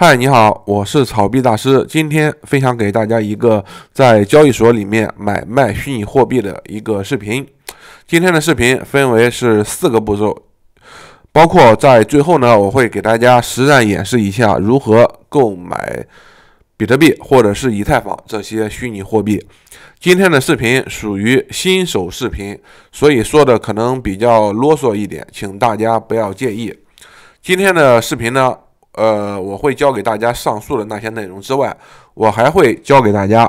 嗨，你好，我是炒币大师。今天分享给大家一个在交易所里面买卖虚拟货币的一个视频。今天的视频分为是四个步骤，包括在最后呢，我会给大家实战演示一下如何购买比特币或者是以太坊这些虚拟货币。今天的视频属于新手视频，所以说的可能比较啰嗦一点，请大家不要介意。今天的视频呢？呃，我会教给大家上述的那些内容之外，我还会教给大家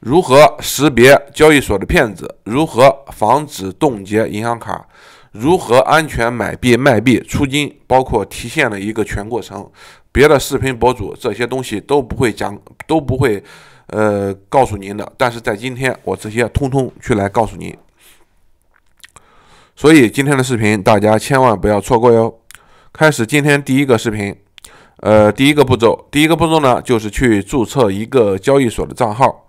如何识别交易所的骗子，如何防止冻结银行卡，如何安全买币卖币出金，包括提现的一个全过程。别的视频博主这些东西都不会讲，都不会呃告诉您的。但是在今天，我这些通通去来告诉您。所以今天的视频大家千万不要错过哟。开始今天第一个视频。呃，第一个步骤，第一个步骤呢，就是去注册一个交易所的账号。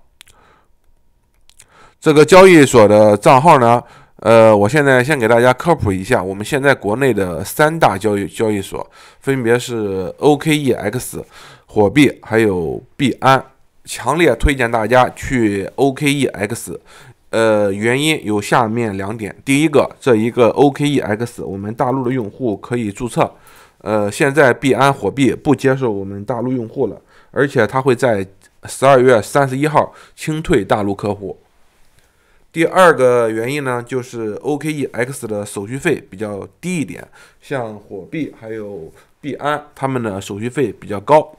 这个交易所的账号呢，呃，我现在先给大家科普一下，我们现在国内的三大交易交易所分别是 OKEX、火币还有币安。强烈推荐大家去 OKEX，呃，原因有下面两点：第一个，这一个 OKEX 我们大陆的用户可以注册。呃，现在币安火币不接受我们大陆用户了，而且它会在十二月三十一号清退大陆客户。第二个原因呢，就是 OKEX 的手续费比较低一点，像火币还有币安他们的手续费比较高。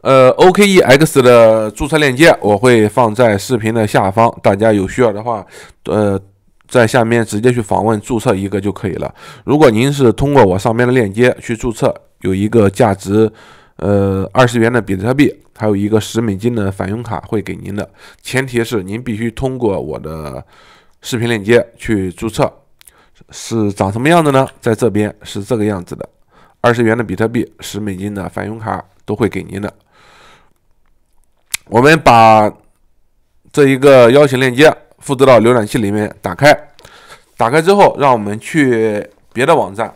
呃，OKEX 的注册链接我会放在视频的下方，大家有需要的话，呃。在下面直接去访问注册一个就可以了。如果您是通过我上面的链接去注册，有一个价值呃二十元的比特币，还有一个十美金的返佣卡会给您的。前提是您必须通过我的视频链接去注册。是长什么样子呢？在这边是这个样子的：二十元的比特币，十美金的返佣卡都会给您的。我们把这一个邀请链接。复制到浏览器里面打开，打开之后让我们去别的网站，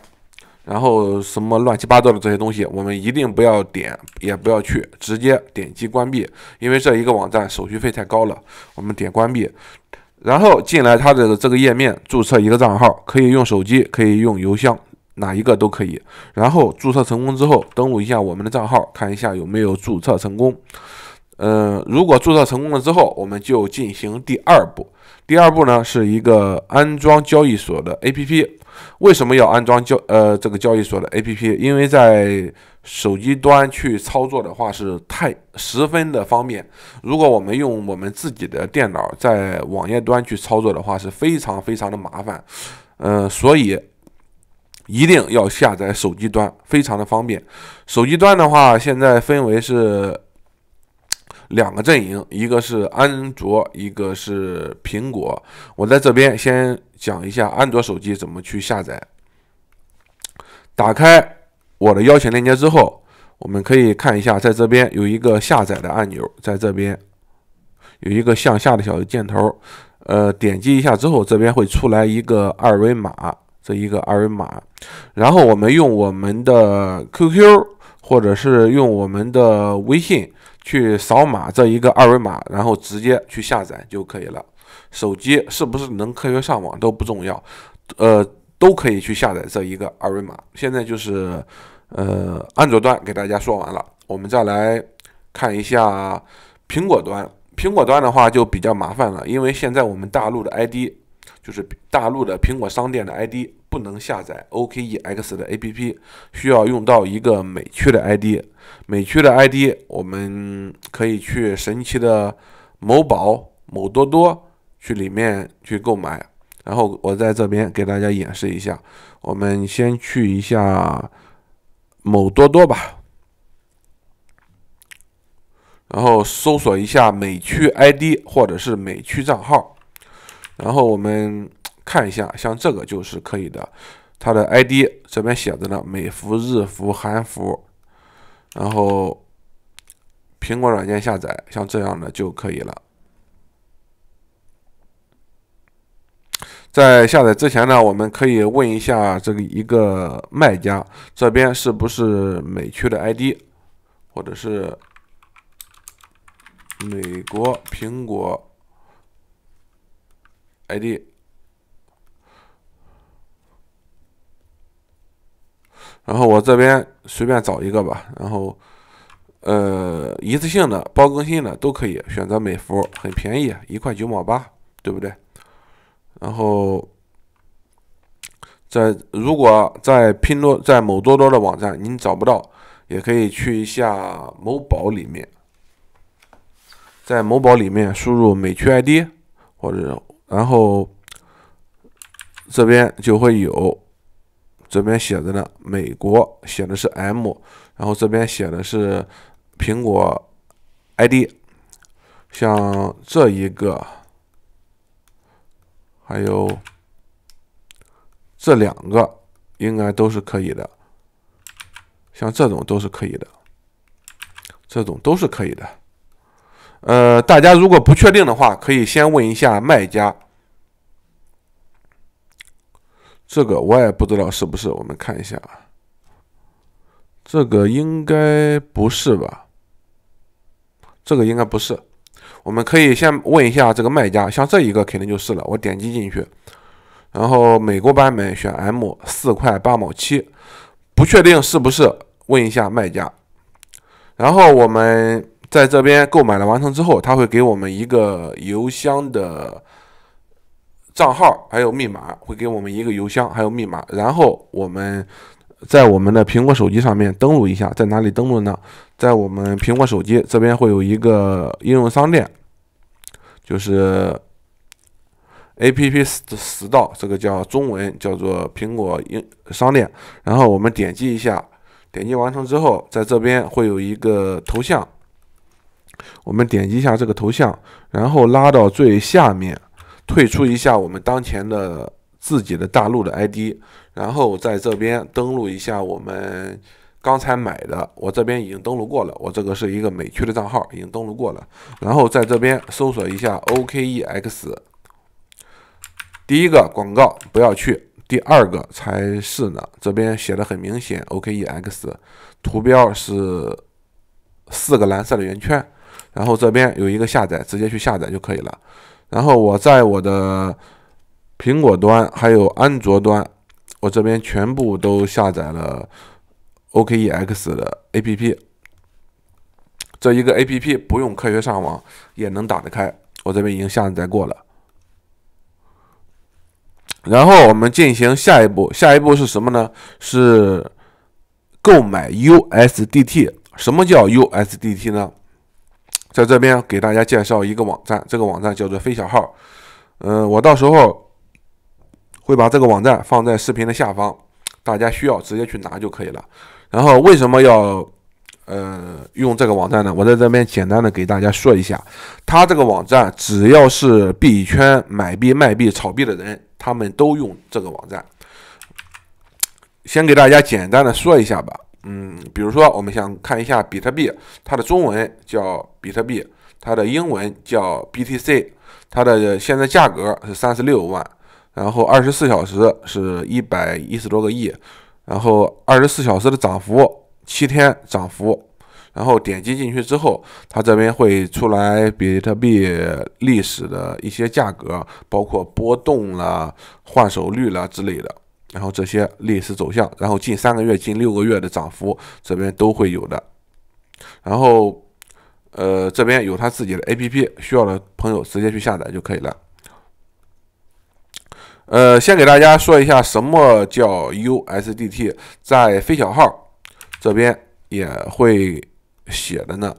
然后什么乱七八糟的这些东西我们一定不要点，也不要去，直接点击关闭，因为这一个网站手续费太高了，我们点关闭，然后进来它这个这个页面注册一个账号，可以用手机可以用邮箱哪一个都可以，然后注册成功之后登录一下我们的账号，看一下有没有注册成功，嗯，如果注册成功了之后，我们就进行第二步。第二步呢，是一个安装交易所的 APP。为什么要安装交呃这个交易所的 APP？因为在手机端去操作的话是太十分的方便。如果我们用我们自己的电脑在网页端去操作的话是非常非常的麻烦。嗯，所以一定要下载手机端，非常的方便。手机端的话，现在分为是。两个阵营，一个是安卓，一个是苹果。我在这边先讲一下安卓手机怎么去下载。打开我的邀请链接之后，我们可以看一下，在这边有一个下载的按钮，在这边有一个向下的小箭头，呃，点击一下之后，这边会出来一个二维码，这一个二维码，然后我们用我们的 QQ 或者是用我们的微信。去扫码这一个二维码，然后直接去下载就可以了。手机是不是能科学上网都不重要，呃，都可以去下载这一个二维码。现在就是，呃，安卓端给大家说完了，我们再来看一下苹果端。苹果端的话就比较麻烦了，因为现在我们大陆的 ID。就是大陆的苹果商店的 ID 不能下载 OKEX 的 APP，需要用到一个美区的 ID。美区的 ID 我们可以去神奇的某宝、某多多去里面去购买。然后我在这边给大家演示一下，我们先去一下某多多吧，然后搜索一下美区 ID 或者是美区账号。然后我们看一下，像这个就是可以的，它的 ID 这边写着呢，美服、日服、韩服，然后苹果软件下载，像这样的就可以了。在下载之前呢，我们可以问一下这个一个卖家，这边是不是美区的 ID，或者是美国苹果。ID，然后我这边随便找一个吧，然后，呃，一次性的、包更新的都可以选择美服，很便宜，一块九毛八，对不对？然后，在如果在拼多在某多多的网站您找不到，也可以去一下某宝里面，在某宝里面输入美区 ID 或者。然后这边就会有，这边写着呢，美国写的是 M，然后这边写的是苹果 ID，像这一个，还有这两个应该都是可以的，像这种都是可以的，这种都是可以的。呃，大家如果不确定的话，可以先问一下卖家。这个我也不知道是不是，我们看一下。啊。这个应该不是吧？这个应该不是。我们可以先问一下这个卖家，像这一个肯定就是了。我点击进去，然后美国版本选 M，四块八毛七。不确定是不是，问一下卖家。然后我们。在这边购买了完成之后，他会给我们一个邮箱的账号，还有密码，会给我们一个邮箱还有密码。然后我们在我们的苹果手机上面登录一下，在哪里登录呢？在我们苹果手机这边会有一个应用商店，就是 A P P 的十道，这个叫中文叫做苹果应商店。然后我们点击一下，点击完成之后，在这边会有一个头像。我们点击一下这个头像，然后拉到最下面，退出一下我们当前的自己的大陆的 ID，然后在这边登录一下我们刚才买的。我这边已经登录过了，我这个是一个美区的账号，已经登录过了。然后在这边搜索一下 OKEX，第一个广告不要去，第二个才是呢。这边写的很明显，OKEX 图标是四个蓝色的圆圈。然后这边有一个下载，直接去下载就可以了。然后我在我的苹果端还有安卓端，我这边全部都下载了 OKEX 的 APP。这一个 APP 不用科学上网也能打得开，我这边已经下载过了。然后我们进行下一步，下一步是什么呢？是购买 USDT。什么叫 USDT 呢？在这边给大家介绍一个网站，这个网站叫做飞小号，嗯，我到时候会把这个网站放在视频的下方，大家需要直接去拿就可以了。然后为什么要呃用这个网站呢？我在这边简单的给大家说一下，他这个网站只要是币圈买币、卖币、炒币的人，他们都用这个网站。先给大家简单的说一下吧。嗯，比如说，我们想看一下比特币，它的中文叫比特币，它的英文叫 BTC，它的现在价格是三十六万，然后二十四小时是一百一十多个亿，然后二十四小时的涨幅，七天涨幅，然后点击进去之后，它这边会出来比特币历史的一些价格，包括波动啦、换手率啦之类的。然后这些历史走向，然后近三个月、近六个月的涨幅这边都会有的。然后，呃，这边有他自己的 APP，需要的朋友直接去下载就可以了。呃，先给大家说一下什么叫 USDT，在飞小号这边也会写的呢。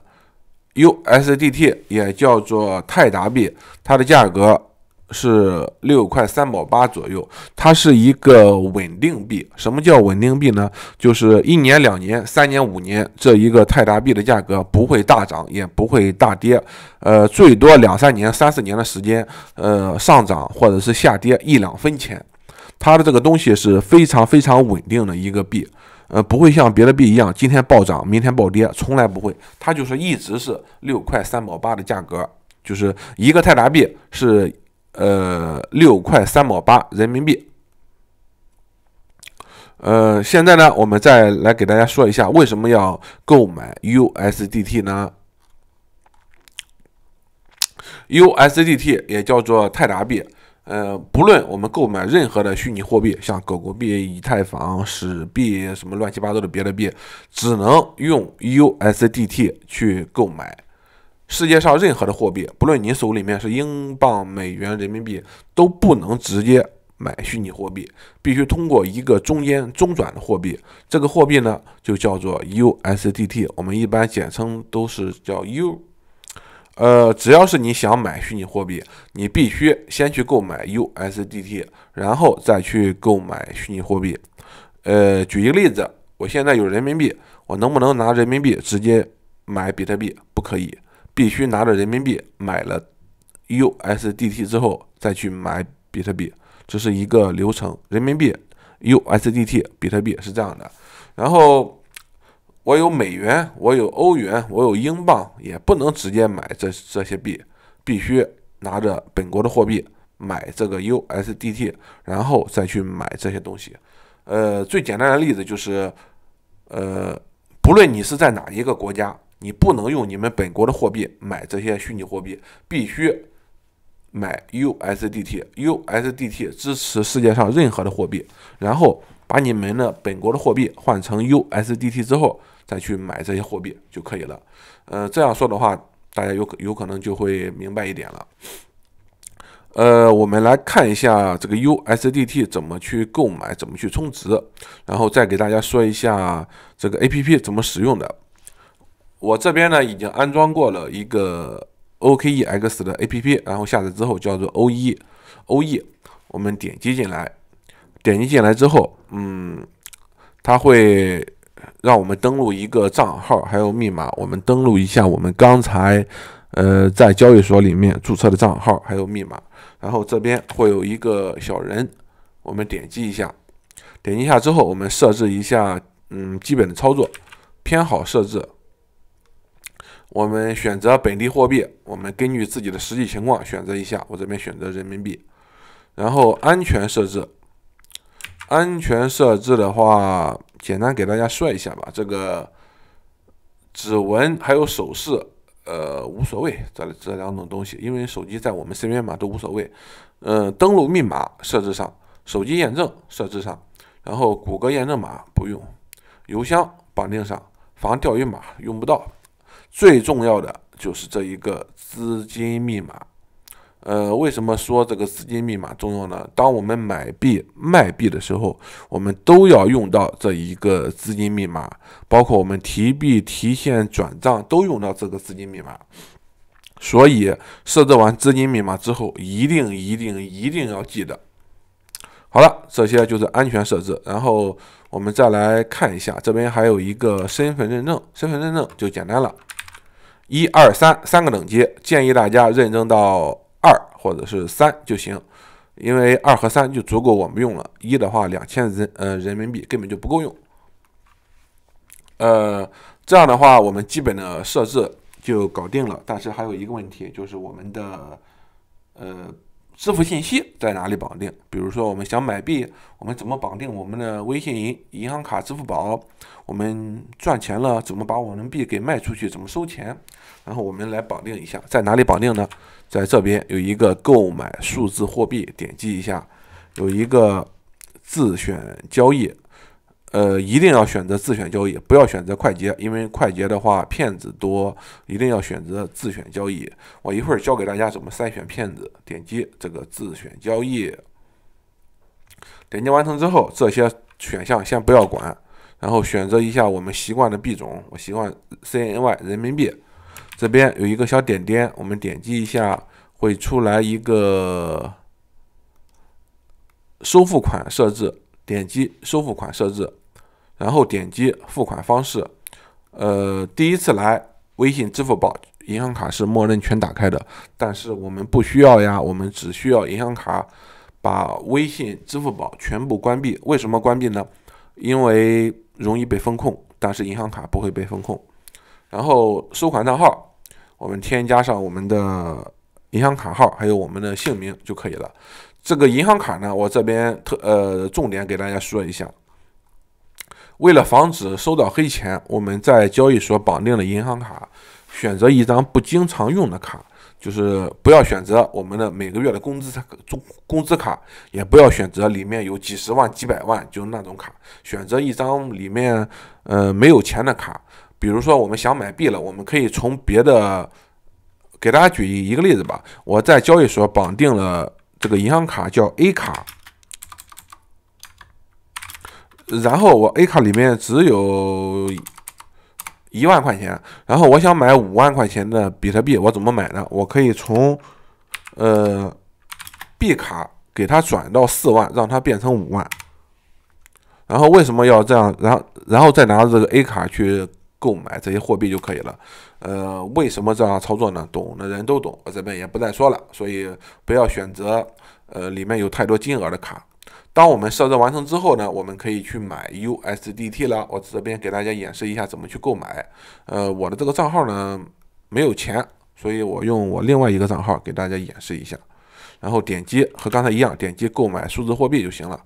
USDT 也叫做泰达币，它的价格。是六块三毛八左右，它是一个稳定币。什么叫稳定币呢？就是一年、两年、三年、五年这一个泰达币的价格不会大涨，也不会大跌。呃，最多两三年、三四年的时间，呃，上涨或者是下跌一两分钱。它的这个东西是非常非常稳定的一个币，呃，不会像别的币一样，今天暴涨，明天暴跌，从来不会。它就是一直是六块三毛八的价格，就是一个泰达币是。呃，六块三毛八人民币。呃，现在呢，我们再来给大家说一下为什么要购买 USDT 呢？USDT 也叫做泰达币。呃，不论我们购买任何的虚拟货币，像狗狗币、以太坊、史币什么乱七八糟的别的币，只能用 USDT 去购买。世界上任何的货币，不论你手里面是英镑、美元、人民币，都不能直接买虚拟货币，必须通过一个中间中转的货币。这个货币呢，就叫做 USDT，我们一般简称都是叫 U。呃，只要是你想买虚拟货币，你必须先去购买 USDT，然后再去购买虚拟货币。呃，举一个例子，我现在有人民币，我能不能拿人民币直接买比特币？不可以。必须拿着人民币买了 USDT 之后，再去买比特币，这是一个流程。人民币 USDT 比特币是这样的。然后我有美元，我有欧元，我有英镑，也不能直接买这这些币，必须拿着本国的货币买这个 USDT，然后再去买这些东西。呃，最简单的例子就是，呃，不论你是在哪一个国家。你不能用你们本国的货币买这些虚拟货币，必须买 USDT，USDT 支持世界上任何的货币，然后把你们的本国的货币换成 USDT 之后，再去买这些货币就可以了。嗯，这样说的话，大家有有可能就会明白一点了。呃，我们来看一下这个 USDT 怎么去购买，怎么去充值，然后再给大家说一下这个 APP 怎么使用的。我这边呢已经安装过了一个 OKEX 的 APP，然后下载之后叫做 O E O E，我们点击进来，点击进来之后，嗯，它会让我们登录一个账号还有密码，我们登录一下我们刚才呃在交易所里面注册的账号还有密码，然后这边会有一个小人，我们点击一下，点击一下之后，我们设置一下，嗯，基本的操作偏好设置。我们选择本地货币，我们根据自己的实际情况选择一下。我这边选择人民币。然后安全设置，安全设置的话，简单给大家说一下吧。这个指纹还有手势，呃，无所谓，这这两种东西，因为手机在我们身边嘛，都无所谓。嗯，登录密码设置上，手机验证设置上，然后谷歌验证码不用，邮箱绑定上，防钓鱼码用不到。最重要的就是这一个资金密码，呃，为什么说这个资金密码重要呢？当我们买币、卖币的时候，我们都要用到这一个资金密码，包括我们提币、提现、转账都用到这个资金密码。所以设置完资金密码之后，一定一定一定要记得。好了，这些就是安全设置，然后我们再来看一下，这边还有一个身份认证，身份认证就简单了。一二三三个等级，建议大家认证到二或者是三就行，因为二和三就足够我们用了。一的话，两千人呃人民币根本就不够用。呃，这样的话，我们基本的设置就搞定了。但是还有一个问题，就是我们的呃。支付信息在哪里绑定？比如说，我们想买币，我们怎么绑定我们的微信银银行卡、支付宝？我们赚钱了，怎么把我们币给卖出去？怎么收钱？然后我们来绑定一下，在哪里绑定呢？在这边有一个购买数字货币，点击一下，有一个自选交易。呃，一定要选择自选交易，不要选择快捷，因为快捷的话骗子多。一定要选择自选交易。我一会儿教给大家怎么筛选骗子。点击这个自选交易，点击完成之后，这些选项先不要管，然后选择一下我们习惯的币种。我习惯 CNY 人民币，这边有一个小点点，我们点击一下，会出来一个收付款设置，点击收付款设置。然后点击付款方式，呃，第一次来微信、支付宝、银行卡是默认全打开的，但是我们不需要呀，我们只需要银行卡，把微信、支付宝全部关闭。为什么关闭呢？因为容易被风控，但是银行卡不会被风控。然后收款账号，我们添加上我们的银行卡号，还有我们的姓名就可以了。这个银行卡呢，我这边特呃重点给大家说一下。为了防止收到黑钱，我们在交易所绑定的银行卡选择一张不经常用的卡，就是不要选择我们的每个月的工资卡，工资卡也不要选择里面有几十万、几百万就那种卡，选择一张里面呃没有钱的卡。比如说我们想买币了，我们可以从别的，给大家举一个例子吧。我在交易所绑定了这个银行卡，叫 A 卡。然后我 A 卡里面只有一万块钱，然后我想买五万块钱的比特币，我怎么买呢？我可以从呃 B 卡给它转到四万，让它变成五万。然后为什么要这样？然后然后再拿这个 A 卡去购买这些货币就可以了。呃，为什么这样操作呢？懂的人都懂，我这边也不再说了。所以不要选择呃里面有太多金额的卡。当我们设置完成之后呢，我们可以去买 USDT 了。我这边给大家演示一下怎么去购买。呃，我的这个账号呢没有钱，所以我用我另外一个账号给大家演示一下。然后点击和刚才一样，点击购买数字货币就行了。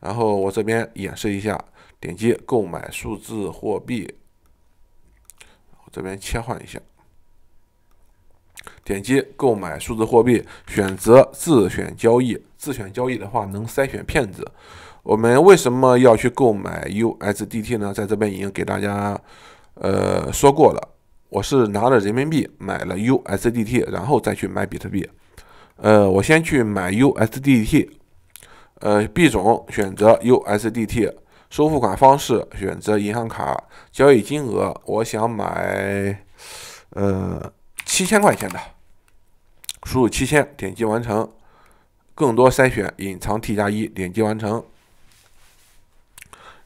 然后我这边演示一下，点击购买数字货币，我这边切换一下，点击购买数字货币，选择自选交易。自选交易的话，能筛选骗子。我们为什么要去购买 USDT 呢？在这边已经给大家呃说过了。我是拿着人民币买了 USDT，然后再去买比特币。呃，我先去买 USDT。呃，币种选择 USDT，收付款方式选择银行卡，交易金额我想买呃七千块钱的，输入七千，点击完成。更多筛选隐藏 T 加一，点击完成。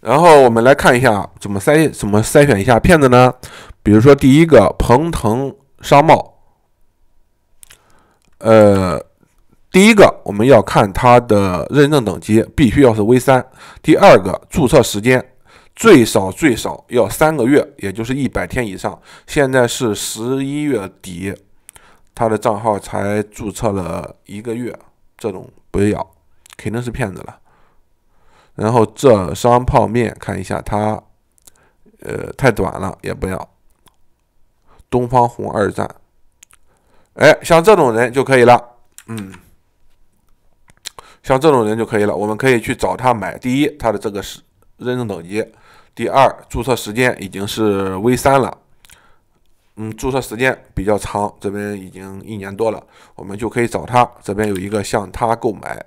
然后我们来看一下怎么筛怎么筛选一下骗子呢？比如说第一个鹏腾商贸，呃，第一个我们要看它的认证等级必须要是 V 三。第二个注册时间最少最少要三个月，也就是一百天以上。现在是十一月底，他的账号才注册了一个月。这种不要，肯定是骗子了。然后浙商泡面看一下，它呃太短了也不要。东方红二战，哎，像这种人就可以了，嗯，像这种人就可以了，我们可以去找他买。第一，他的这个是认证等级；第二，注册时间已经是 V 三了。嗯，注册时间比较长，这边已经一年多了，我们就可以找他。这边有一个向他购买，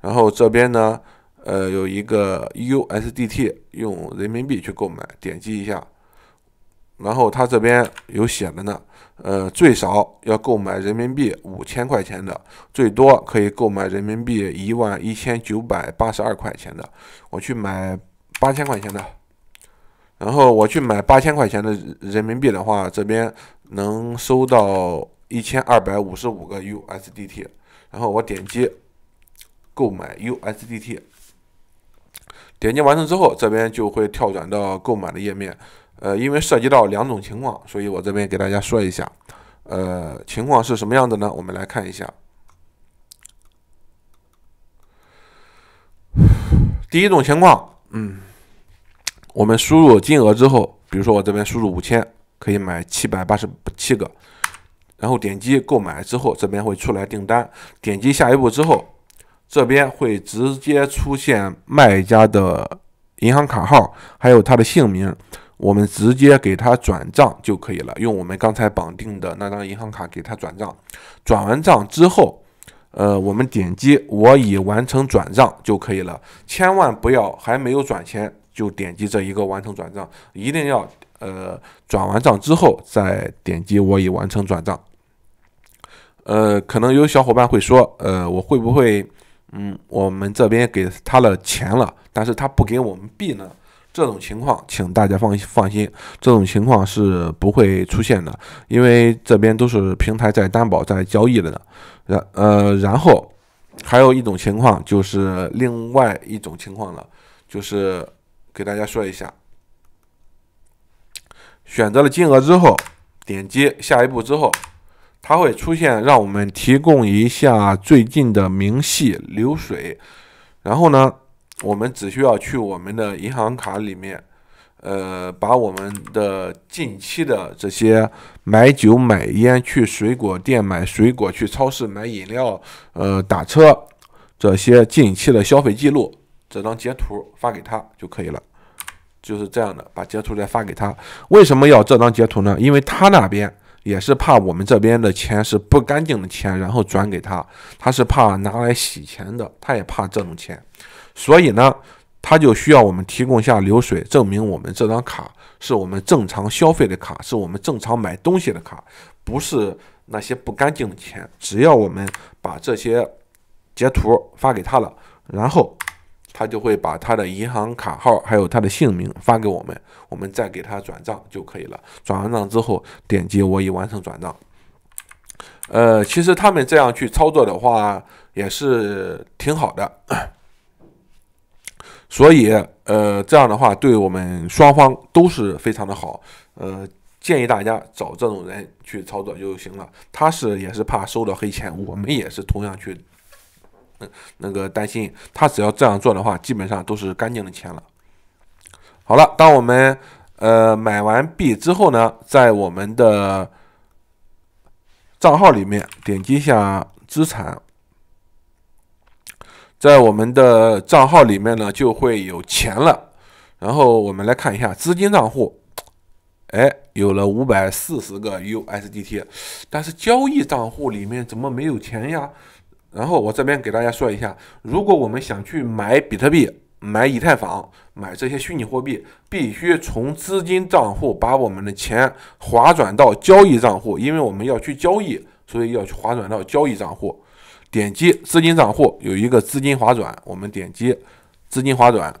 然后这边呢，呃，有一个 USDT 用人民币去购买，点击一下。然后他这边有写的呢，呃，最少要购买人民币五千块钱的，最多可以购买人民币一万一千九百八十二块钱的。我去买八千块钱的。然后我去买八千块钱的人民币的话，这边能收到一千二百五十五个 USDT。然后我点击购买 USDT，点击完成之后，这边就会跳转到购买的页面。呃，因为涉及到两种情况，所以我这边给大家说一下，呃，情况是什么样子呢？我们来看一下。第一种情况，嗯。我们输入金额之后，比如说我这边输入五千，可以买七百八十七个。然后点击购买之后，这边会出来订单。点击下一步之后，这边会直接出现卖家的银行卡号，还有他的姓名。我们直接给他转账就可以了，用我们刚才绑定的那张银行卡给他转账。转完账之后，呃，我们点击我已完成转账就可以了。千万不要还没有转钱。就点击这一个完成转账，一定要呃转完账之后再点击我已完成转账。呃，可能有小伙伴会说，呃，我会不会嗯，我们这边给他了钱了，但是他不给我们币呢？这种情况，请大家放放心，这种情况是不会出现的，因为这边都是平台在担保在交易的呢。然呃，然后还有一种情况就是另外一种情况了，就是。给大家说一下，选择了金额之后，点击下一步之后，它会出现让我们提供一下最近的明细流水。然后呢，我们只需要去我们的银行卡里面，呃，把我们的近期的这些买酒、买烟、去水果店买水果、去超市买饮料、呃，打车这些近期的消费记录。这张截图发给他就可以了，就是这样的，把截图再发给他。为什么要这张截图呢？因为他那边也是怕我们这边的钱是不干净的钱，然后转给他，他是怕拿来洗钱的，他也怕这种钱，所以呢，他就需要我们提供一下流水，证明我们这张卡是我们正常消费的卡，是我们正常买东西的卡，不是那些不干净的钱。只要我们把这些截图发给他了，然后。他就会把他的银行卡号还有他的姓名发给我们，我们再给他转账就可以了。转完账之后，点击我已完成转账。呃，其实他们这样去操作的话也是挺好的，所以呃这样的话对我们双方都是非常的好。呃，建议大家找这种人去操作就行了。他是也是怕收到黑钱，我们也是同样去。那个担心，他只要这样做的话，基本上都是干净的钱了。好了，当我们呃买完币之后呢，在我们的账号里面点击一下资产，在我们的账号里面呢就会有钱了。然后我们来看一下资金账户，哎，有了五百四十个 USDT，但是交易账户里面怎么没有钱呀？然后我这边给大家说一下，如果我们想去买比特币、买以太坊、买这些虚拟货币，必须从资金账户把我们的钱划转到交易账户，因为我们要去交易，所以要去划转到交易账户。点击资金账户有一个资金划转，我们点击资金划转，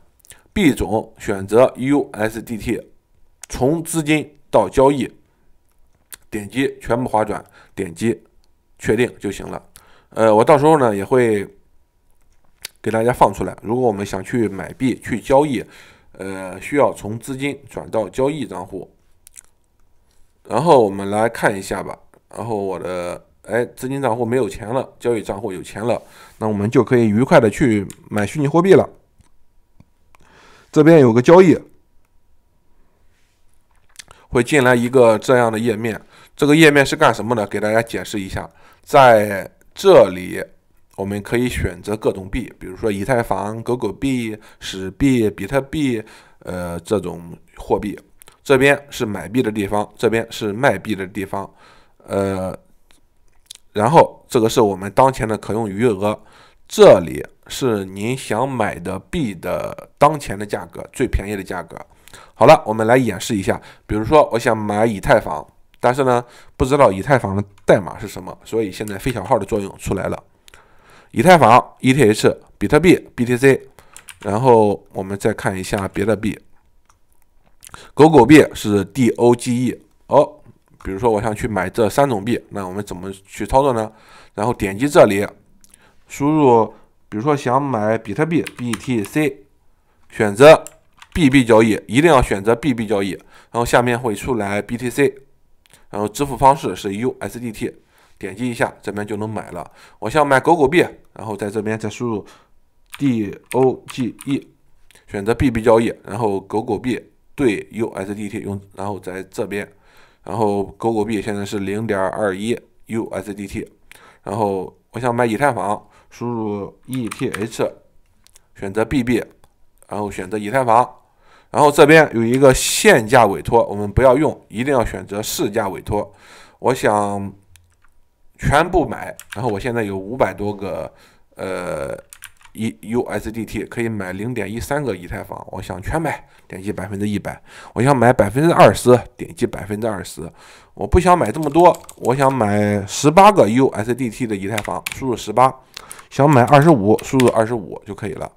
币种选择 USDT，从资金到交易，点击全部划转，点击确定就行了。呃，我到时候呢也会给大家放出来。如果我们想去买币去交易，呃，需要从资金转到交易账户。然后我们来看一下吧。然后我的哎，资金账户没有钱了，交易账户有钱了，那我们就可以愉快的去买虚拟货币了。这边有个交易，会进来一个这样的页面。这个页面是干什么的？给大家解释一下，在这里我们可以选择各种币，比如说以太坊、狗狗币、史币、比特币，呃，这种货币。这边是买币的地方，这边是卖币的地方。呃，然后这个是我们当前的可用余额。这里是您想买的币的当前的价格，最便宜的价格。好了，我们来演示一下。比如说，我想买以太坊。但是呢，不知道以太坊的代码是什么，所以现在非小号的作用出来了。以太坊 （ETH）、比特币 （BTC），然后我们再看一下别的币，狗狗币是 DOGE 哦。比如说，我想去买这三种币，那我们怎么去操作呢？然后点击这里，输入，比如说想买比特币 （BTC），选择 BB 交易，一定要选择 BB 交易，然后下面会出来 BTC。然后支付方式是 USDT，点击一下这边就能买了。我想买狗狗币，然后在这边再输入 DOGE，选择 BB 交易，然后狗狗币对 USDT 用，然后在这边，然后狗狗币现在是零点二一 USDT。然后我想买以太坊，输入 ETH，选择 BB，然后选择以太坊。然后这边有一个限价委托，我们不要用，一定要选择市价委托。我想全部买，然后我现在有五百多个呃，一 USDT 可以买零点一三个以太坊，我想全买，点击百分之一百。我想买百分之二十，点击百分之二十。我不想买这么多，我想买十八个 USDT 的以太坊，输入十八。想买二十五，输入二十五就可以了。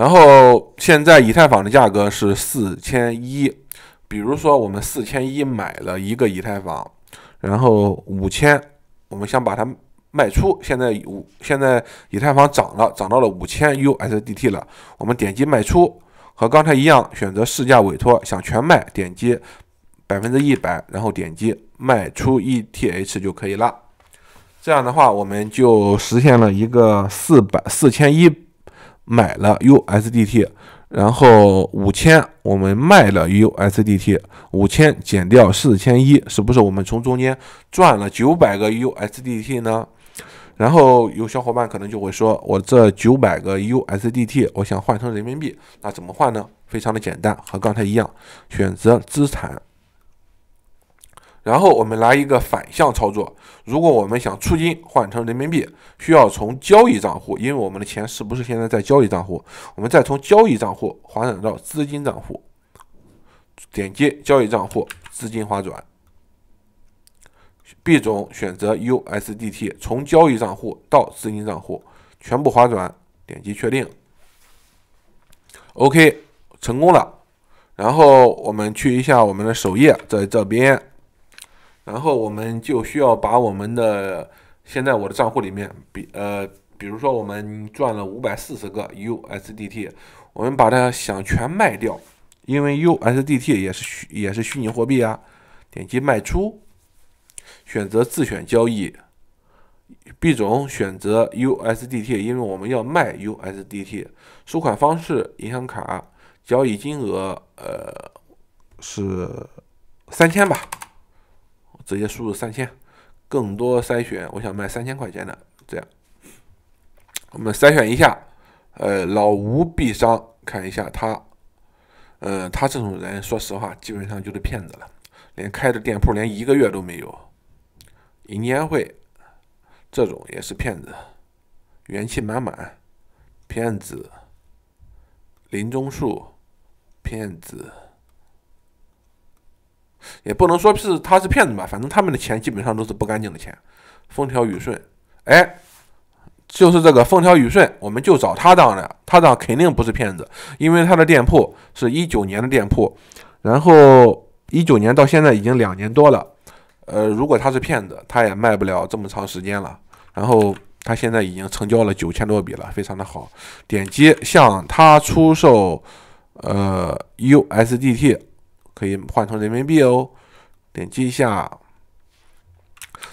然后现在以太坊的价格是四千一，比如说我们四千一买了一个以太坊，然后五千，我们想把它卖出。现在五现在以太坊涨了，涨到了五千 USDT 了。我们点击卖出，和刚才一样，选择市价委托，想全卖，点击百分之一百，然后点击卖出 ETH 就可以了。这样的话，我们就实现了一个四百四千一。买了 USDT，然后五千，我们卖了 USDT 五千减掉四千一，是不是我们从中间赚了九百个 USDT 呢？然后有小伙伴可能就会说，我这九百个 USDT 我想换成人民币，那怎么换呢？非常的简单，和刚才一样，选择资产。然后我们来一个反向操作。如果我们想出金换成人民币，需要从交易账户，因为我们的钱是不是现在在交易账户？我们再从交易账户划转到资金账户。点击交易账户资金划转，币种选择 USDT，从交易账户到资金账户全部划转，点击确定。OK，成功了。然后我们去一下我们的首页，在这边。然后我们就需要把我们的现在我的账户里面比呃，比如说我们赚了五百四十个 USDT，我们把它想全卖掉，因为 USDT 也是虚也是虚拟货币啊。点击卖出，选择自选交易，币种选择 USDT，因为我们要卖 USDT。收款方式银行卡，交易金额呃是三千吧。直接输入三千，更多筛选。我想卖三千块钱的，这样我们筛选一下。呃，老吴必商看一下他，呃，他这种人，说实话，基本上就是骗子了。连开的店铺连一个月都没有，银监会这种也是骗子，元气满满骗子，林中树骗子。也不能说是他是骗子吧，反正他们的钱基本上都是不干净的钱。风调雨顺，哎，就是这个风调雨顺，我们就找他当的，他当肯定不是骗子，因为他的店铺是一九年的店铺，然后一九年到现在已经两年多了，呃，如果他是骗子，他也卖不了这么长时间了。然后他现在已经成交了九千多笔了，非常的好。点击向他出售，呃，USDT。可以换成人民币哦，点击一下。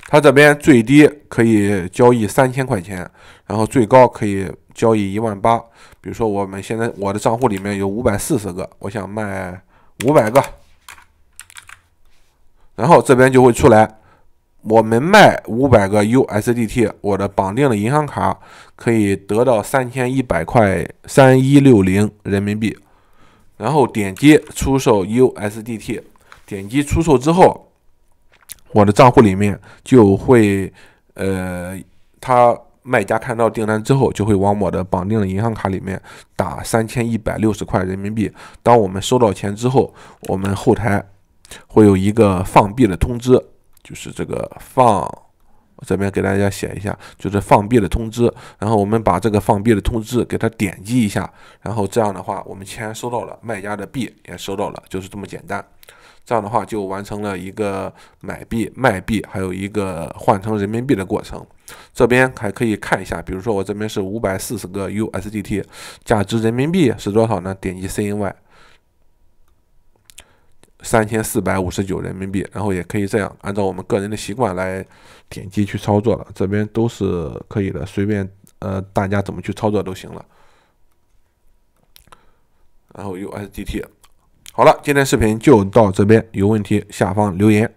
它这边最低可以交易三千块钱，然后最高可以交易一万八。比如说，我们现在我的账户里面有五百四十个，我想卖五百个，然后这边就会出来，我们卖五百个 USDT，我的绑定的银行卡可以得到三千一百块三一六零人民币。然后点击出售 USDT，点击出售之后，我的账户里面就会，呃，他卖家看到订单之后，就会往我的绑定的银行卡里面打三千一百六十块人民币。当我们收到钱之后，我们后台会有一个放币的通知，就是这个放。我这边给大家写一下，就是放币的通知。然后我们把这个放币的通知给它点击一下，然后这样的话，我们钱收到了，卖家的币也收到了，就是这么简单。这样的话就完成了一个买币、卖币，还有一个换成人民币的过程。这边还可以看一下，比如说我这边是五百四十个 USDT，价值人民币是多少呢？点击 CNY，三千四百五十九人民币。然后也可以这样，按照我们个人的习惯来。点击去操作了，这边都是可以的，随便呃大家怎么去操作都行了。然后 u SDT，好了，今天视频就到这边，有问题下方留言。